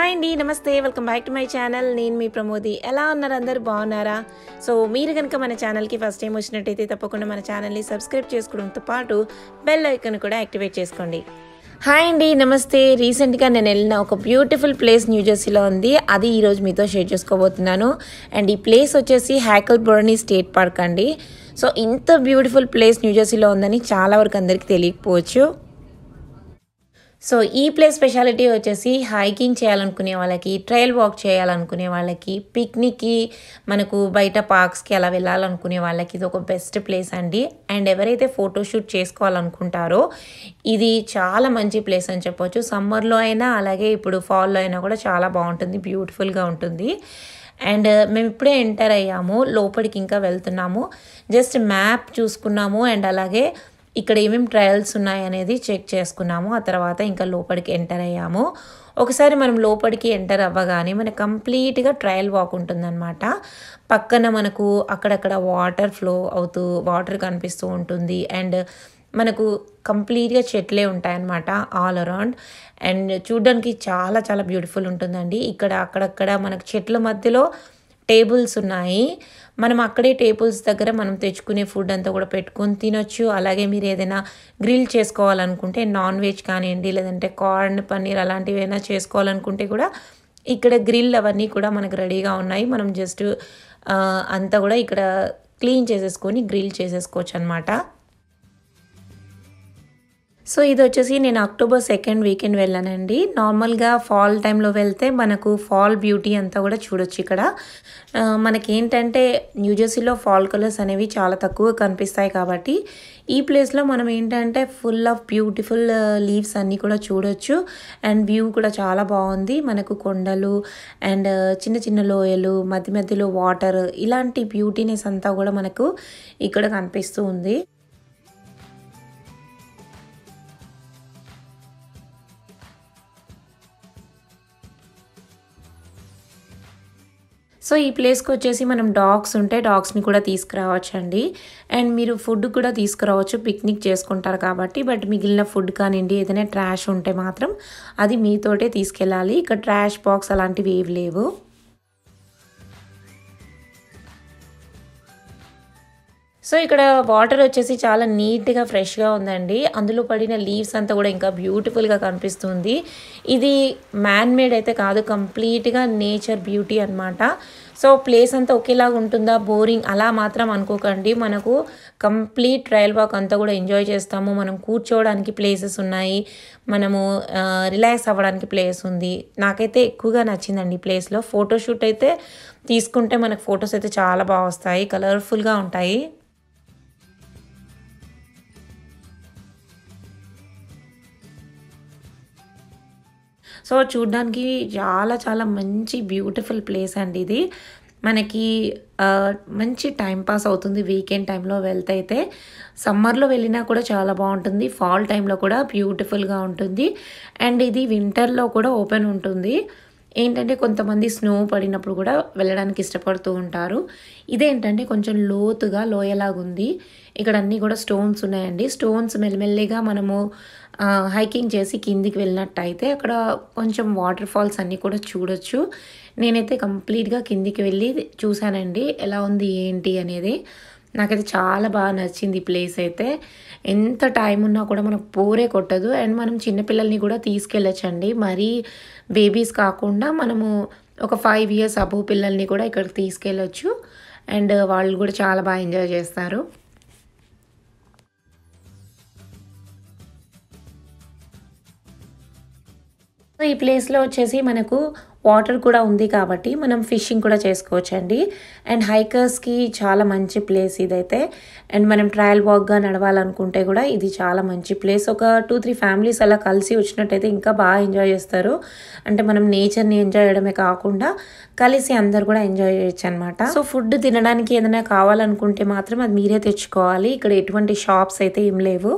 hi అండి నమస్తే welcome back to my channel నేను మీ ప్రమోది ఎలా ఉన్నారు అందరు బాగున్నారా సో మీరు కనుక మన ఛానల్కి ఫస్ట్ టైం వచ్చినట్టయితే తప్పకుండా మన ఛానల్ని సబ్స్క్రైబ్ చేసుకోవడంతో పాటు బెల్ ఐకన్ కూడా యాక్టివేట్ చేసుకోండి హాయ్ అండి నమస్తే రీసెంట్గా నేను వెళ్ళిన ఒక బ్యూటిఫుల్ ప్లేస్ న్యూజెర్సీలో ఉంది అది ఈరోజు మీతో షేర్ చేసుకోబోతున్నాను అండ్ ఈ ప్లేస్ వచ్చేసి హ్యాకల్ బర్నీ స్టేట్ పార్క్ అండి సో ఇంత బ్యూటిఫుల్ ప్లేస్ న్యూజెర్సీలో ఉందని చాలా వరకు అందరికీ తెలియకపోవచ్చు సో ఈ ప్లేస్ స్పెషాలిటీ వచ్చేసి హైకింగ్ చేయాలనుకునే వాళ్ళకి ట్రైల్ వాక్ చేయాలనుకునే వాళ్ళకి పిక్నిక్కి మనకు బయట పార్క్స్కి అలా వెళ్ళాలనుకునే వాళ్ళకి ఇది ఒక బెస్ట్ ప్లేస్ అండి అండ్ ఎవరైతే ఫోటోషూట్ చేసుకోవాలనుకుంటారో ఇది చాలా మంచి ప్లేస్ అని చెప్పొచ్చు సమ్మర్లో అయినా అలాగే ఇప్పుడు ఫాల్లో అయినా కూడా చాలా బాగుంటుంది బ్యూటిఫుల్గా ఉంటుంది అండ్ మేము ఇప్పుడే ఎంటర్ అయ్యాము లోపలికి ఇంకా వెళ్తున్నాము జస్ట్ మ్యాప్ చూసుకున్నాము అండ్ అలాగే ఇక్కడ ఏమేమి ట్రయల్స్ ఉన్నాయనేది చెక్ చేసుకున్నాము ఆ తర్వాత ఇంకా లోపలికి ఎంటర్ అయ్యాము ఒకసారి మనం లోపలికి ఎంటర్ అవ్వగానే మన కంప్లీట్గా ట్రయల్ వాక్ ఉంటుందన్నమాట పక్కన మనకు అక్కడక్కడ వాటర్ ఫ్లో అవుతూ వాటర్ కనిపిస్తూ ఉంటుంది అండ్ మనకు కంప్లీట్గా చెట్లే ఉంటాయన్నమాట ఆల్ అరౌండ్ అండ్ చూడ్డానికి చాలా చాలా బ్యూటిఫుల్ ఉంటుందండి ఇక్కడ అక్కడక్కడ మనకు చెట్ల మధ్యలో టేబుల్స్ ఉన్నాయి మనం అక్కడే టేబుల్స్ దగ్గర మనం తెచ్చుకునే ఫుడ్ అంతా కూడా పెట్టుకొని తినొచ్చు అలాగే మీరు ఏదైనా గ్రిల్ చేసుకోవాలనుకుంటే నాన్ వెజ్ కానివ్వండి లేదంటే కార్న్ పన్నీర్ అలాంటివి ఏమైనా చేసుకోవాలనుకుంటే కూడా ఇక్కడ గ్రిల్ అవన్నీ కూడా మనకు రెడీగా ఉన్నాయి మనం జస్ట్ అంతా కూడా ఇక్కడ క్లీన్ చేసేసుకొని గ్రిల్ చేసేసుకోవచ్చు అనమాట సో ఇది వచ్చేసి నేను అక్టోబర్ సెకండ్ వీకెండ్ వెళ్ళానండి నార్మల్గా ఫాల్ టైంలో వెళ్తే మనకు ఫాల్ బ్యూటీ అంతా కూడా చూడొచ్చు ఇక్కడ మనకేంటంటే న్యూజెర్సీలో ఫాల్ కలర్స్ అనేవి చాలా తక్కువ కనిపిస్తాయి కాబట్టి ఈ ప్లేస్లో మనం ఏంటంటే ఫుల్ ఆఫ్ బ్యూటిఫుల్ లీవ్స్ అన్నీ కూడా చూడొచ్చు అండ్ వ్యూ కూడా చాలా బాగుంది మనకు కొండలు అండ్ చిన్న చిన్న లోయలు మధ్య మధ్యలో వాటర్ ఇలాంటి బ్యూటీనెస్ అంతా కూడా మనకు ఇక్కడ కనిపిస్తూ ఉంది సో ఈ ప్లేస్కి వచ్చేసి మనం డాగ్స్ ఉంటే డాగ్స్ని కూడా తీసుకురావచ్చు అండి అండ్ మీరు ఫుడ్ కూడా తీసుకురావచ్చు పిక్నిక్ చేసుకుంటారు కాబట్టి బట్ మిగిలిన ఫుడ్ కానివ్వండి ఏదైనా ట్రాష్ ఉంటే మాత్రం అది మీతోటే తీసుకెళ్ళాలి ఇక్కడ ట్రాష్ బాక్స్ అలాంటివి ఏవి లేవు సో ఇక్కడ వాటర్ వచ్చేసి చాలా నీట్గా ఫ్రెష్గా ఉందండి అందులో పడిన లీవ్స్ అంతా కూడా ఇంకా బ్యూటిఫుల్గా కనిపిస్తుంది ఇది మ్యాన్ మేడ్ అయితే కాదు కంప్లీట్గా నేచర్ బ్యూటీ అనమాట సో ప్లేస్ అంతా ఒకేలాగా ఉంటుందా బోరింగ్ అలా మాత్రం అనుకోకండి మనకు కంప్లీట్ ట్రయల్ వాక్ అంతా కూడా ఎంజాయ్ చేస్తాము మనం కూర్చోవడానికి ప్లేసెస్ ఉన్నాయి మనము రిలాక్స్ అవ్వడానికి ప్లేస్ ఉంది నాకైతే ఎక్కువగా నచ్చిందండి ప్లేస్లో ఫోటోషూట్ అయితే తీసుకుంటే మనకు ఫొటోస్ అయితే చాలా బాగా వస్తాయి కలర్ఫుల్గా ఉంటాయి సో చూడ్డానికి చాలా చాలా మంచి బ్యూటిఫుల్ ప్లేస్ అండి ఇది మనకి మంచి టైం పాస్ అవుతుంది వీకెండ్ టైంలో వెళ్తే అయితే సమ్మర్లో వెళ్ళినా కూడా చాలా బాగుంటుంది ఫాల్ టైంలో కూడా బ్యూటిఫుల్గా ఉంటుంది అండ్ ఇది వింటర్లో కూడా ఓపెన్ ఉంటుంది ఏంటంటే కొంతమంది స్నో పడినప్పుడు కూడా వెళ్ళడానికి ఇష్టపడుతూ ఉంటారు ఇదేంటంటే కొంచెం లోతుగా లోయలాగా ఉంది ఇక్కడ అన్నీ కూడా స్టోన్స్ ఉన్నాయండి స్టోన్స్ మెల్లమెల్లిగా మనము హైకింగ్ చేసి కిందికి వెళ్ళినట్టయితే అక్కడ కొంచెం వాటర్ ఫాల్స్ అన్నీ కూడా చూడొచ్చు నేనైతే కంప్లీట్గా కిందికి వెళ్ళి చూశానండి ఎలా ఉంది ఏంటి అనేది నాకైతే చాలా బాగా నచ్చింది ఈ ప్లేస్ అయితే ఎంత టైం ఉన్నా కూడా మనకు పోరే కొట్టదు అండ్ మనం చిన్నపిల్లల్ని కూడా తీసుకెళ్ళచ్చండి మరీ బేబీస్ కాకుండా మనము ఒక ఫైవ్ ఇయర్స్ అబో పిల్లల్ని కూడా ఇక్కడికి తీసుకెళ్ళొచ్చు అండ్ వాళ్ళు కూడా చాలా బాగా ఎంజాయ్ చేస్తారు సో ఈ ప్లేస్లో వచ్చేసి మనకు వాటర్ కూడా ఉంది కాబట్టి మనం ఫిషింగ్ కూడా చేసుకోవచ్చండి అండ్ హైకర్స్కి చాలా మంచి ప్లేస్ ఇదైతే అండ్ మనం ట్రయల్ వాక్గా నడవాలనుకుంటే కూడా ఇది చాలా మంచి ప్లేస్ ఒక టూ త్రీ ఫ్యామిలీస్ అలా కలిసి వచ్చినట్టయితే ఇంకా బాగా ఎంజాయ్ చేస్తారు అంటే మనం నేచర్ని ఎంజాయ్ చేయడమే కాకుండా కలిసి అందరు కూడా ఎంజాయ్ చేయొచ్చు అనమాట సో ఫుడ్ తినడానికి ఏదైనా కావాలనుకుంటే మాత్రం అది మీరే తెచ్చుకోవాలి ఇక్కడ ఎటువంటి షాప్స్ అయితే ఏం లేవు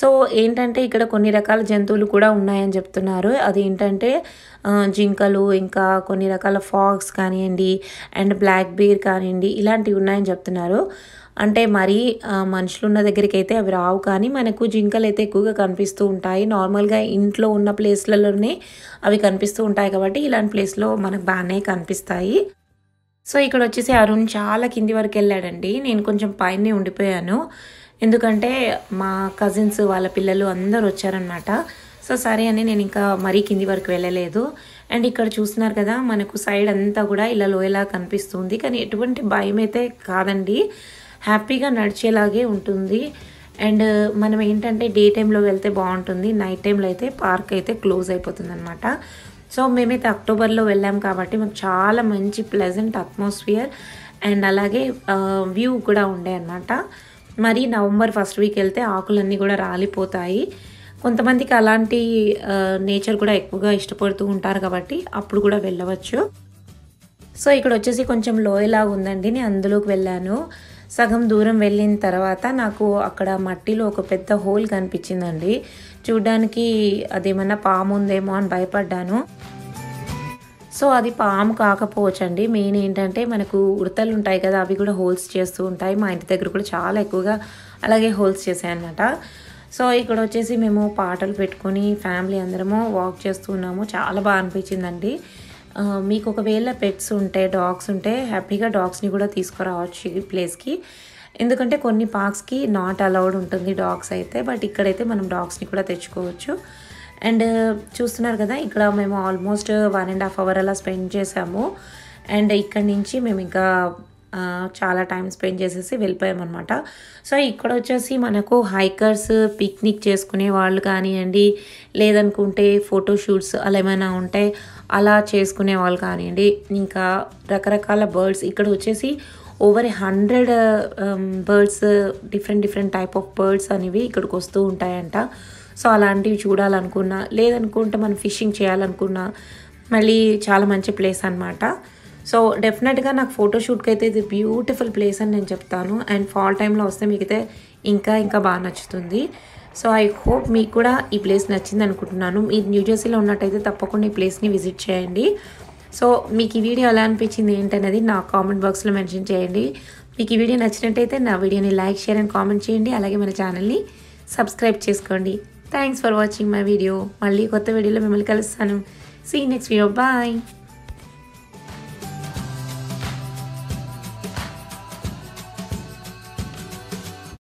సో ఏంటంటే ఇక్కడ కొన్ని రకాల జంతువులు కూడా ఉన్నాయని చెప్తున్నారు అది ఏంటంటే జింకలు ఇంకా కొన్ని రకాల ఫాక్స్ కానివ్వండి అండ్ బ్లాక్ బీర్ కానివ్వండి ఇలాంటివి ఉన్నాయని చెప్తున్నారు అంటే మరి మనుషులు ఉన్న దగ్గరికి అయితే అవి రావు కానీ మనకు జింకలు అయితే ఎక్కువగా కనిపిస్తూ ఉంటాయి నార్మల్గా ఇంట్లో ఉన్న ప్లేస్లలోనే అవి కనిపిస్తూ ఉంటాయి కాబట్టి ఇలాంటి ప్లేస్లో మనకు బాగానే కనిపిస్తాయి సో ఇక్కడ వచ్చేసి అరుణ్ చాలా కింది వరకు వెళ్ళాడండి నేను కొంచెం పైనే ఉండిపోయాను ఎందుకంటే మా కజిన్స్ వాళ్ళ పిల్లలు అందరు వచ్చారనమాట సో సరే అని నేను ఇంకా మరీ కింది వరకు వెళ్ళలేదు అండ్ ఇక్కడ చూస్తున్నారు కదా మనకు సైడ్ అంతా కూడా ఇలా లోయలా కనిపిస్తుంది కానీ ఎటువంటి భయం అయితే కాదండి హ్యాపీగా నడిచేలాగే ఉంటుంది అండ్ మనం ఏంటంటే డే టైంలో వెళ్తే బాగుంటుంది నైట్ టైంలో అయితే పార్క్ అయితే క్లోజ్ అయిపోతుంది అనమాట సో మేమైతే అక్టోబర్లో వెళ్ళాం కాబట్టి మాకు చాలా మంచి ప్లెజెంట్ అట్మాస్ఫియర్ అండ్ అలాగే వ్యూ కూడా ఉండే అనమాట మరి నవంబర్ ఫస్ట్ వీక్ వెళ్తే ఆకులన్నీ కూడా రాలిపోతాయి కొంతమందికి అలాంటి నేచర్ కూడా ఎక్కువగా ఇష్టపడుతూ ఉంటారు కాబట్టి అప్పుడు కూడా వెళ్ళవచ్చు సో ఇక్కడ వచ్చేసి కొంచెం లోయలాగా ఉందండి నేను అందులోకి వెళ్ళాను సగం దూరం వెళ్ళిన తర్వాత నాకు అక్కడ మట్టిలో ఒక పెద్ద హోల్ కనిపించిందండి చూడ్డానికి అదేమన్నా పాము ఉందేమో అని భయపడ్డాను సో అది పాము కాకపోవచ్చండి మెయిన్ ఏంటంటే మనకు ఉడతలు ఉంటాయి కదా అవి కూడా హోల్స్ చేస్తూ ఉంటాయి మా ఇంటి దగ్గర కూడా చాలా ఎక్కువగా అలాగే హోల్స్ చేశాయి అనమాట సో ఇక్కడ వచ్చేసి మేము పాటలు పెట్టుకొని ఫ్యామిలీ అందరము వాక్ చేస్తున్నాము చాలా బాగా అనిపించిందండి మీకు ఒకవేళ పెట్స్ ఉంటే డాగ్స్ ఉంటే హ్యాపీగా డాగ్స్ని కూడా తీసుకురావచ్చు ఈ ప్లేస్కి ఎందుకంటే కొన్ని పార్క్స్కి నాట్ అలౌడ్ ఉంటుంది డాగ్స్ అయితే బట్ ఇక్కడైతే మనం డాగ్స్ని కూడా తెచ్చుకోవచ్చు అండ్ చూస్తున్నారు కదా ఇక్కడ మేము almost one and half hour అలా స్పెండ్ చేసాము అండ్ ఇక్కడ నుంచి మేము ఇంకా చాలా టైం స్పెండ్ చేసేసి వెళ్ళిపోయామన్నమాట సో ఇక్కడ వచ్చేసి మనకు హైకర్స్ పిక్నిక్ చేసుకునే వాళ్ళు కానివ్వండి లేదనుకుంటే ఫోటోషూట్స్ అలా ఏమైనా ఉంటే అలా చేసుకునే వాళ్ళు కానివ్వండి ఇంకా రకరకాల బర్డ్స్ ఇక్కడ వచ్చేసి over hundred birds different different type of birds అనేవి ఇక్కడికి వస్తూ ఉంటాయంట సో అలాంటివి చూడాలనుకున్నా లేదనుకుంటే మనం ఫిషింగ్ చేయాలనుకున్నా మళ్ళీ చాలా మంచి ప్లేస్ అనమాట సో డెఫినెట్గా నాకు ఫోటోషూట్కి అయితే ఇది బ్యూటిఫుల్ ప్లేస్ అని నేను చెప్తాను అండ్ ఫాల్ టైంలో వస్తే మీకైతే ఇంకా ఇంకా బాగా నచ్చుతుంది సో ఐ హోప్ మీకు కూడా ఈ ప్లేస్ నచ్చింది అనుకుంటున్నాను మీరు న్యూజెర్సీలో ఉన్నట్టయితే తప్పకుండా ఈ ప్లేస్ని విజిట్ చేయండి సో మీకు ఈ వీడియో ఎలా అనిపించింది ఏంటనేది నా కామెంట్ బాక్స్లో మెన్షన్ చేయండి మీకు ఈ వీడియో నచ్చినట్టయితే నా వీడియోని లైక్ షేర్ అండ్ కామెంట్ చేయండి అలాగే మన ఛానల్ని సబ్స్క్రైబ్ చేసుకోండి thanks for watching my video మళ్ళీ కొత్త వీడియోలో మిమ్మల్ని కలుస్తాను సీ నెక్స్ట్ వీడియో బాయ్